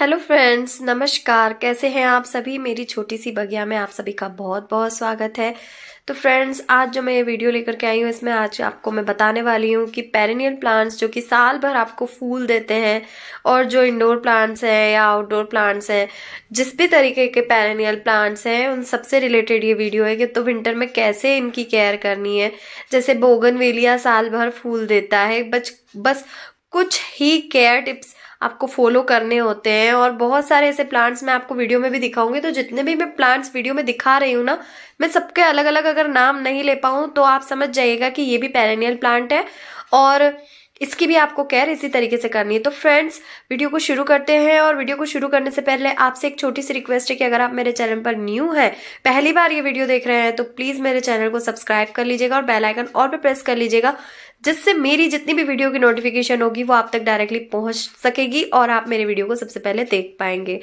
hello friends नमस्कार कैसे हैं आप सभी मेरी छोटी सी बगिया में आप सभी का बहुत बहुत स्वागत है तो फ्रेंड्स आज जो मैं ये वीडियो लेकर के आई हूँ इसमें आज आपको मैं बताने वाली हूँ कि पेरिनियल प्लांट्स जो कि साल भर आपको फूल देते हैं और जो इंडोर प्लांट्स हैं या आउटडोर प्लांट्स हैं जिस भी तरीके के पेरिनियल प्लांट्स हैं उन सबसे रिलेटेड ये वीडियो है कि तो विंटर में कैसे इनकी केयर करनी है जैसे बोगन साल भर फूल देता है बच बस कुछ ही केयर टिप्स आपको फॉलो करने होते हैं और बहुत सारे ऐसे प्लांट्स मैं आपको वीडियो में भी दिखाऊंगी तो जितने भी मैं प्लांट्स वीडियो में दिखा रही हूँ ना मैं सबके अलग अलग अगर नाम नहीं ले पाऊँ तो आप समझ जाइएगा कि ये भी पेरेनियल प्लांट है और इसकी भी आपको केयर इसी तरीके से करनी है तो फ्रेंड्स वीडियो को शुरू करते हैं और वीडियो को शुरू करने से पहले आपसे एक छोटी सी रिक्वेस्ट है कि अगर आप मेरे चैनल पर न्यू है पहली बार ये वीडियो देख रहे हैं तो प्लीज़ मेरे चैनल को सब्सक्राइब कर लीजिएगा और बेल आइकन और भी प्रेस कर लीजिएगा जिससे मेरी जितनी भी वीडियो की नोटिफिकेशन होगी वो आप तक डायरेक्टली पहुंच सकेगी और आप मेरे वीडियो को सबसे पहले देख पाएंगे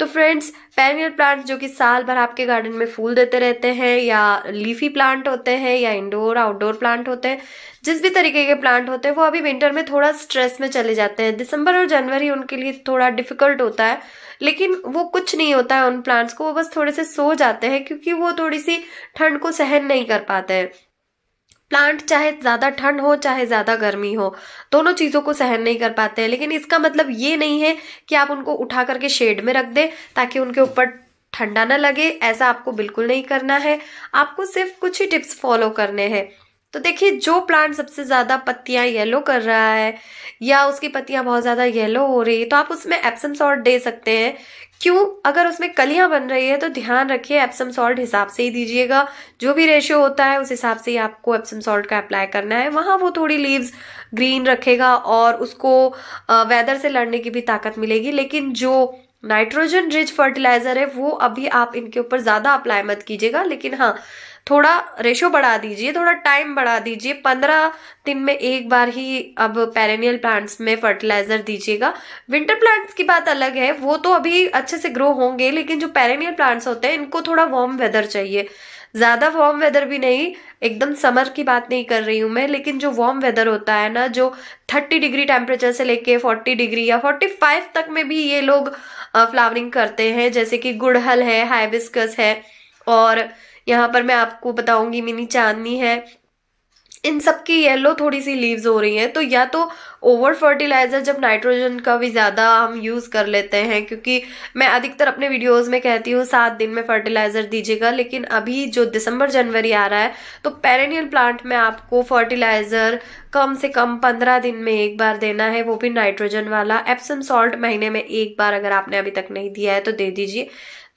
तो फ्रेंड्स पेनियल प्लांट जो कि साल भर आपके गार्डन में फूल देते रहते हैं या लीफी प्लांट होते हैं या इंडोर आउटडोर प्लांट होते हैं जिस भी तरीके के प्लांट होते हैं वो अभी विंटर में थोड़ा स्ट्रेस में चले जाते हैं दिसंबर और जनवरी उनके लिए थोड़ा डिफिकल्ट होता है लेकिन वो कुछ नहीं होता है उन प्लांट्स को वो बस थोड़े से सो जाते हैं क्योंकि वो थोड़ी सी ठंड को सहन नहीं कर पाते हैं प्लांट चाहे ज़्यादा ठंड हो चाहे ज़्यादा गर्मी हो दोनों चीज़ों को सहन नहीं कर पाते हैं लेकिन इसका मतलब ये नहीं है कि आप उनको उठा करके शेड में रख दें ताकि उनके ऊपर ठंडा ना लगे ऐसा आपको बिल्कुल नहीं करना है आपको सिर्फ कुछ ही टिप्स फॉलो करने हैं तो देखिए जो प्लांट सबसे ज़्यादा पत्तियां येलो कर रहा है या उसकी पत्तियां बहुत ज़्यादा येलो हो रही है तो आप उसमें एप्सम सॉल्ट दे सकते हैं क्यों अगर उसमें कलियां बन रही है तो ध्यान रखिए एप्सम सॉल्ट हिसाब से ही दीजिएगा जो भी रेशियो होता है उस हिसाब से ही आपको एप्सम सॉल्ट का अप्लाई करना है वहां वो थोड़ी लीव्स ग्रीन रखेगा और उसको वेदर से लड़ने की भी ताकत मिलेगी लेकिन जो नाइट्रोजन रिच फर्टिलाइजर है वो अभी आप इनके ऊपर ज़्यादा अप्लाई मत कीजिएगा लेकिन हाँ थोड़ा रेशो बढ़ा दीजिए थोड़ा टाइम बढ़ा दीजिए पंद्रह दिन में एक बार ही अब पेरेनियल प्लांट्स में फर्टिलाइजर दीजिएगा विंटर प्लांट्स की बात अलग है वो तो अभी अच्छे से ग्रो होंगे लेकिन जो पेरेनियल प्लांट्स होते हैं इनको थोड़ा वार्म वेदर चाहिए ज़्यादा वार्म वेदर भी नहीं एकदम समर की बात नहीं कर रही हूँ मैं लेकिन जो वार्म वेदर होता है ना जो 30 डिग्री टेम्परेचर से लेके 40 डिग्री या 45 तक में भी ये लोग फ्लावरिंग करते हैं जैसे कि गुड़हल है हाइबिस्कस है और यहाँ पर मैं आपको बताऊंगी मिनी चांदनी है इन सब की येलो थोड़ी सी लीव्स हो रही हैं तो या तो ओवर फर्टिलाइज़र जब नाइट्रोजन का भी ज़्यादा हम यूज़ कर लेते हैं क्योंकि मैं अधिकतर अपने वीडियोस में कहती हूँ सात दिन में फर्टिलाइज़र दीजिएगा लेकिन अभी जो दिसंबर जनवरी आ रहा है तो पेरेनियल प्लांट में आपको फर्टिलाइज़र कम से कम पंद्रह दिन में एक बार देना है वो भी नाइट्रोजन वाला एप्सम सॉल्ट महीने में एक बार अगर आपने अभी तक नहीं दिया है तो दे दीजिए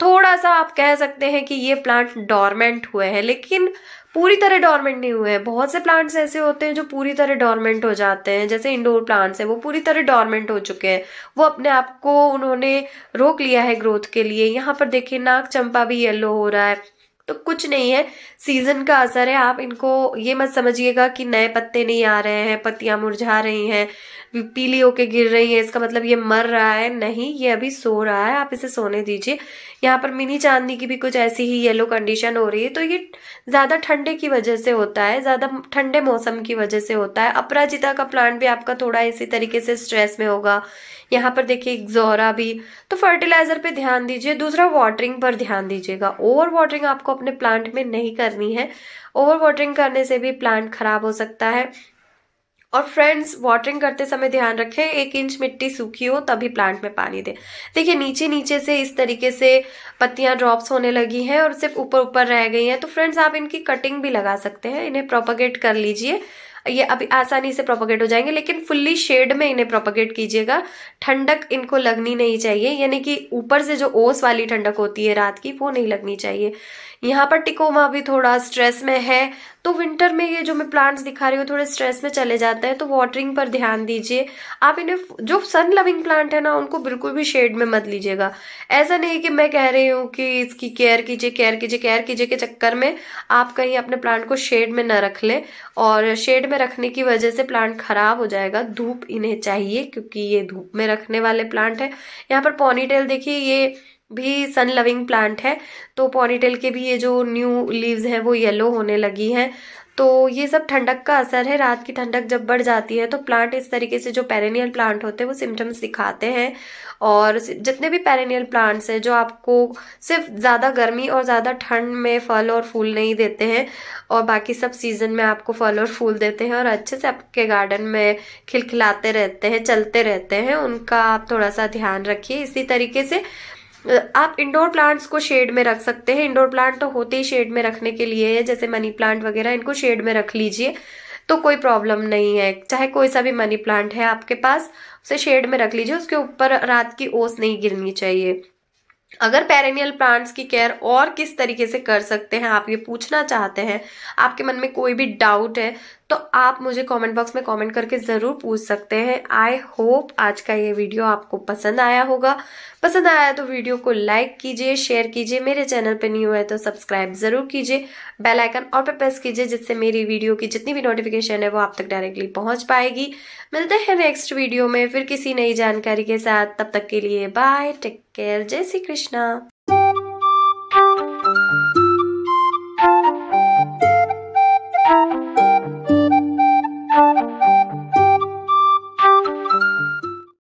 थोड़ा सा आप कह सकते हैं कि ये प्लांट डॉर्मेंट हुए हैं लेकिन पूरी तरह डॉर्मेंट नहीं हुए हैं बहुत से प्लांट्स ऐसे होते हैं जो पूरी तरह डॉर्मेंट हो जाते हैं जैसे इंडोर प्लांट्स हैं वो पूरी तरह डॉर्मेंट हो चुके हैं वो अपने आप को उन्होंने रोक लिया है ग्रोथ के लिए यहाँ पर देखिए नाग चंपा भी येलो हो रहा है तो कुछ नहीं है सीजन का असर है आप इनको ये मत समझिएगा कि नए पत्ते नहीं आ रहे हैं पत्तियां मुरझा रही हैं पीली होके गिर रही है इसका मतलब ये मर रहा है नहीं ये अभी सो रहा है आप इसे सोने दीजिए यहाँ पर मिनी चांदनी की भी कुछ ऐसी ही येलो कंडीशन हो रही है तो ये ज़्यादा ठंडे की वजह से होता है ज़्यादा ठंडे मौसम की वजह से होता है अपराजिता का प्लांट भी आपका थोड़ा इसी तरीके से स्ट्रेस में होगा यहाँ पर देखिए एक्जोरा भी तो फर्टिलाइजर पे ध्यान दीजिए दूसरा वाटरिंग पर ध्यान दीजिएगा ओवर वाटरिंग आपको अपने प्लांट में नहीं करनी है ओवर वाटरिंग करने से भी प्लांट खराब हो सकता है और फ्रेंड्स वाटरिंग करते समय ध्यान रखें एक इंच मिट्टी सूखी हो तभी प्लांट में पानी दें देखिए नीचे नीचे से इस तरीके से पत्तियां ड्रॉप्स होने लगी हैं और सिर्फ ऊपर ऊपर रह गई हैं तो फ्रेंड्स आप इनकी कटिंग भी लगा सकते हैं इन्हें प्रोपोगेट कर लीजिए ये अभी आसानी से प्रोपोगेट हो जाएंगे लेकिन फुल्ली शेड में इन्हें प्रोपोगेट कीजिएगा ठंडक इनको लगनी नहीं चाहिए यानी कि ऊपर से जो ओस वाली ठंडक होती है रात की वो नहीं लगनी चाहिए यहाँ पर टिकोमा भी थोड़ा स्ट्रेस में है तो विंटर में ये जो मैं प्लांट्स दिखा रही हूँ थोड़े स्ट्रेस में चले जाते हैं तो वाटरिंग पर ध्यान दीजिए आप इन्हें जो सन लविंग प्लांट है ना उनको बिल्कुल भी शेड में मत लीजिएगा ऐसा नहीं कि मैं कह रही हूँ कि इसकी केयर कीजिए केयर कीजिए केयर कीजिए के चक्कर में आप कहीं अपने प्लांट को शेड में न रख लें और शेड में रखने की वजह से प्लांट खराब हो जाएगा धूप इन्हें चाहिए क्योंकि ये धूप में रखने वाले प्लांट है यहाँ पर पॉनीटेल देखिए ये भी सन लविंग प्लांट है तो पॉनीटेल के भी ये जो न्यू लीव्स हैं वो येलो होने लगी हैं तो ये सब ठंडक का असर है रात की ठंडक जब बढ़ जाती है तो प्लांट इस तरीके से जो पेरेनियल प्लांट होते हैं वो सिम्टम्स दिखाते हैं और जितने भी पेरेनियल प्लांट्स हैं जो आपको सिर्फ ज़्यादा गर्मी और ज़्यादा ठंड में फल और फूल नहीं देते हैं और बाकी सब सीज़न में आपको फल और फूल देते हैं और अच्छे से आपके गार्डन में खिलखिलाते रहते हैं चलते रहते हैं उनका आप थोड़ा सा ध्यान रखिए इसी तरीके से आप इंडोर प्लांट्स को शेड में रख सकते हैं इंडोर प्लांट तो होते ही शेड में रखने के लिए है जैसे मनी प्लांट वगैरह इनको शेड में रख लीजिए तो कोई प्रॉब्लम नहीं है चाहे कोई सा भी मनी प्लांट है आपके पास उसे शेड में रख लीजिए उसके ऊपर रात की ओस नहीं गिरनी चाहिए अगर पेरेनियल प्लांट्स की केयर और किस तरीके से कर सकते हैं आप ये पूछना चाहते हैं आपके मन में कोई भी डाउट है तो आप मुझे कमेंट बॉक्स में कमेंट करके ज़रूर पूछ सकते हैं आई होप आज का ये वीडियो आपको पसंद आया होगा पसंद आया तो वीडियो को लाइक कीजिए शेयर कीजिए मेरे चैनल पर नहीं हुआ है तो सब्सक्राइब ज़रूर कीजिए बेल आइकन और पे प्रेस कीजिए जिससे मेरी वीडियो की जितनी भी नोटिफिकेशन है वो आप तक डायरेक्टली पहुंच पाएगी मिलते हैं नेक्स्ट वीडियो में फिर किसी नई जानकारी के साथ तब तक के लिए बाय टेक केयर जय श्री कृष्णा